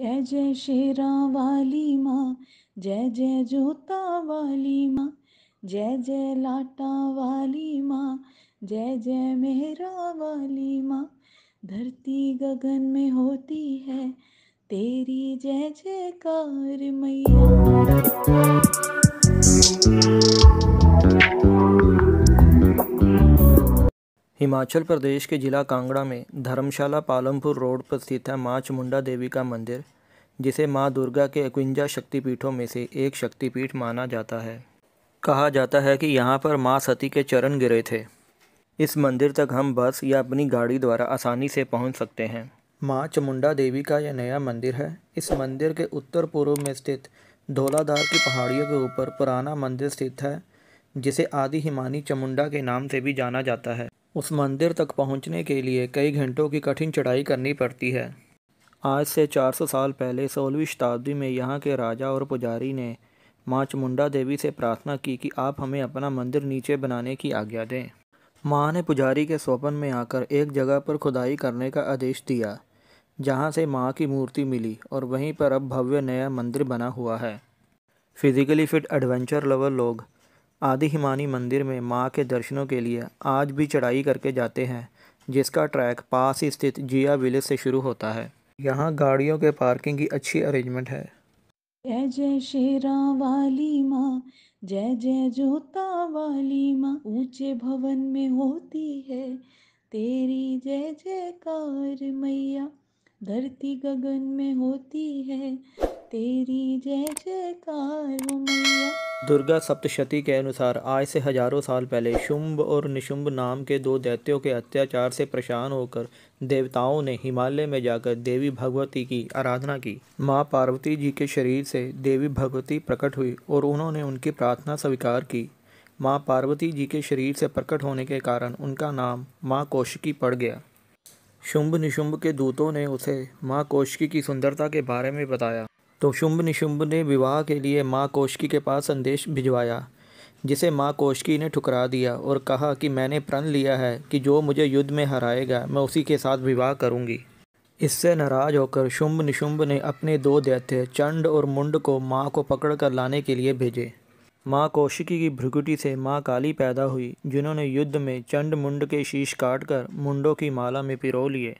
जय जय शेरा वाली माँ जय जय जोता वाली माँ जय जय लाटा वाली माँ जय जय मेहरा वाली माँ धरती गगन में होती है तेरी जय जयकार मैया हिमाचल प्रदेश के ज़िला कांगड़ा में धर्मशाला पालमपुर रोड पर स्थित है माँ चमुंडा देवी का मंदिर जिसे माँ दुर्गा के इक्वंजा शक्तिपीठों में से एक शक्तिपीठ माना जाता है कहा जाता है कि यहाँ पर माँ सती के चरण गिरे थे इस मंदिर तक हम बस या अपनी गाड़ी द्वारा आसानी से पहुँच सकते हैं माँ चमुंडा देवी का यह नया मंदिर है इस मंदिर के उत्तर पूर्व में स्थित धोलाधार की पहाड़ियों के ऊपर पुराना मंदिर स्थित है जिसे आदि हिमानी चमुंडा के नाम से भी जाना जाता है उस मंदिर तक पहुंचने के लिए कई घंटों की कठिन चढ़ाई करनी पड़ती है आज से 400 साल पहले सोलहवीं शताब्दी में यहाँ के राजा और पुजारी ने माँ चमुंडा देवी से प्रार्थना की कि आप हमें अपना मंदिर नीचे बनाने की आज्ञा दें माँ ने पुजारी के स्वपन में आकर एक जगह पर खुदाई करने का आदेश दिया जहाँ से माँ की मूर्ति मिली और वहीं पर अब भव्य नया मंदिर बना हुआ है फिज़िकली फिट एडवेंचर लवर लोग आदि हिमानी मंदिर में माँ के दर्शनों के लिए आज भी चढ़ाई करके जाते हैं जिसका ट्रैक पास स्थित जिया विलेज से शुरू होता है यहाँ गाड़ियों के पार्किंग की अच्छी अरेंजमेंट है जय जय शेरा वाली माँ जय जय जोता वाली माँ ऊंचे भवन में होती है तेरी जय जयकार मैया धरती गगन में होती है तेरी जय जयकार मैया दुर्गा सप्तशती के अनुसार आज से हजारों साल पहले शुंभ और निशुंभ नाम के दो दैत्यों के अत्याचार से परेशान होकर देवताओं ने हिमालय में जाकर देवी भगवती की आराधना की माँ पार्वती जी के शरीर से देवी भगवती प्रकट हुई और उन्होंने उनकी प्रार्थना स्वीकार की माँ पार्वती जी के शरीर से प्रकट होने के कारण उनका नाम माँ कौशिकी पड़ गया शुंभ निशुंभ के दूतों ने उसे माँ कौशिकी की सुंदरता के बारे में बताया तो शुंभ निशुंभ ने विवाह के लिए माँ कोशकी के पास संदेश भिजवाया जिसे माँ कोशकी ने ठुकरा दिया और कहा कि मैंने प्रण लिया है कि जो मुझे युद्ध में हराएगा मैं उसी के साथ विवाह करूँगी इससे नाराज होकर शुंभ निशुंभ ने अपने दो दैत्य चंड और मुंड को माँ को पकड़ कर लाने के लिए भेजे माँ कौशिकी की भ्रुकुटी से माँ काली पैदा हुई जिन्होंने युद्ध में चंड मुंड के शीश काट कर मुंडों की माला में पिरो लिए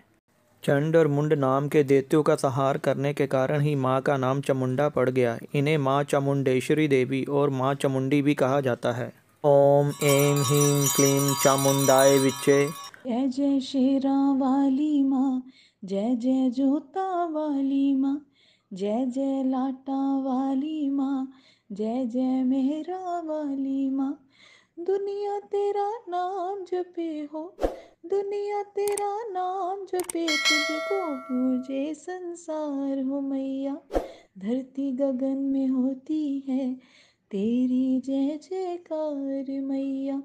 चंड और मुंड नाम के देवताओं का संहार करने के कारण ही माँ का नाम चामुंडा पड़ गया इन्हें माँ चामुंडेश्वरी देवी और माँ चामुंडी भी कहा जाता है ओम एम ह्रीम क्लीम चामुंडाए विचे जय जय शेरा वाली माँ जय जय जोता वाली माँ जय जय लाटा वाली माँ जय जय मेहरा वाली माँ दुनिया तेरा नाम जपे हो दुनिया तेरा नाम जपे तुझको पूजे संसार हो मैया धरती गगन में होती है तेरी जय जयकार मैया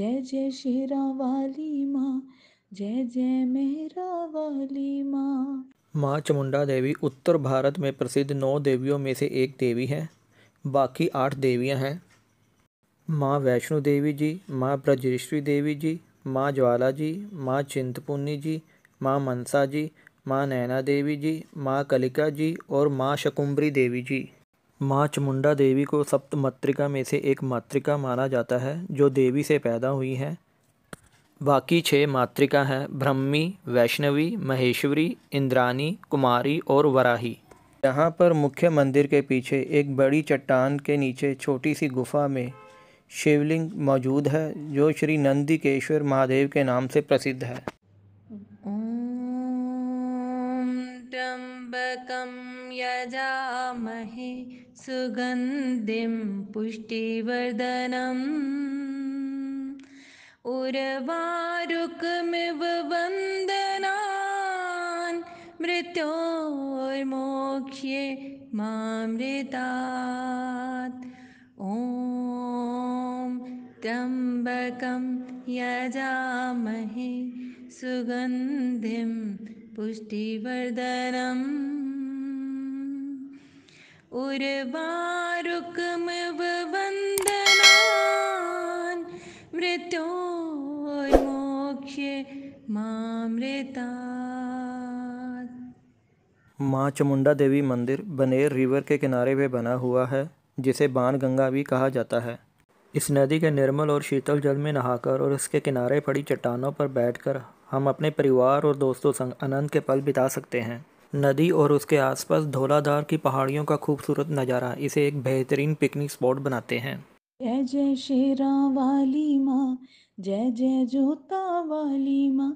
जय जय शेरा वाली माँ जय जय मेहरा वाली माँ माँ चमुंडा देवी उत्तर भारत में प्रसिद्ध नौ देवियों में से एक देवी है बाकी आठ देवियाँ हैं माँ वैष्णो देवी जी माँ ब्रजेश्वरी देवी जी माँ ज्वाला जी माँ चिंतपुन्नी जी माँ मनसा जी माँ नैना देवी जी माँ कलिका जी और माँ शकुम्बरी देवी जी माँ चमुंडा देवी को सप्त मातृका में से एक मातृका माना जाता है जो देवी से पैदा हुई है बाकी छः मातृका हैं ब्रह्मी वैष्णवी महेश्वरी इंद्रानी कुमारी और वराही यहाँ पर मुख्य मंदिर के पीछे एक बड़ी चट्टान के नीचे छोटी सी गुफा में शिवलिंग मौजूद है जो श्री नंदिकेश्वर महादेव के नाम से प्रसिद्ध है त्र्यम्बकं यजामहे सुगन्धिं पुष्टिवर्धनम् उर्वारुकमिव वन्दनान् मृत्योर्मोक्ष्ये मामृतात् ॐ त्र्यम्बकं यजामहे सुगन्धिं पुष्टिवर्धनम् उर्वारुकमवन्दनान् मोक्ष मामृता माँ चमुंडा देवी मंदिर बनेर रिवर के किनारे पे बना हुआ है जिसे बाण गंगा भी कहा जाता है इस नदी के निर्मल और शीतल जल में नहाकर और इसके किनारे पड़ी चट्टानों पर बैठकर हम अपने परिवार और दोस्तों संग आनंद के पल बिता सकते हैं नदी और उसके आसपास धोलाधार की पहाड़ियों का खूबसूरत नज़ारा इसे एक बेहतरीन पिकनिक स्पॉट बनाते हैं जय जय शेरा वाली माँ जय जय जोता वाली माँ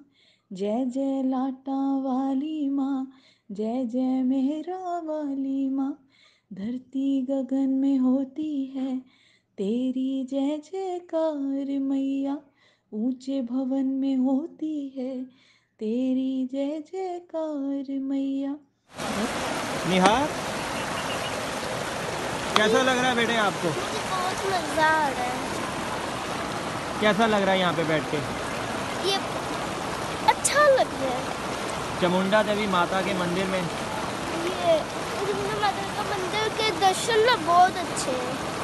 जय जय लाटा वाली माँ जय जय मेहरा वाली माँ धरती गगन में होती है तेरी जय जयकार मैया ऊंचे भवन में होती है तेरी जय जयकार मैया निहार कैसा लग रहा है बेटे आपको बहुत मजा आ रहा है कैसा लग रहा है यहाँ पे बैठ के ये अच्छा लग रहा है चमुंडा देवी माता के मंदिर में ये चमुंडा माता का मंदिर के दर्शन ना बहुत अच्छे हैं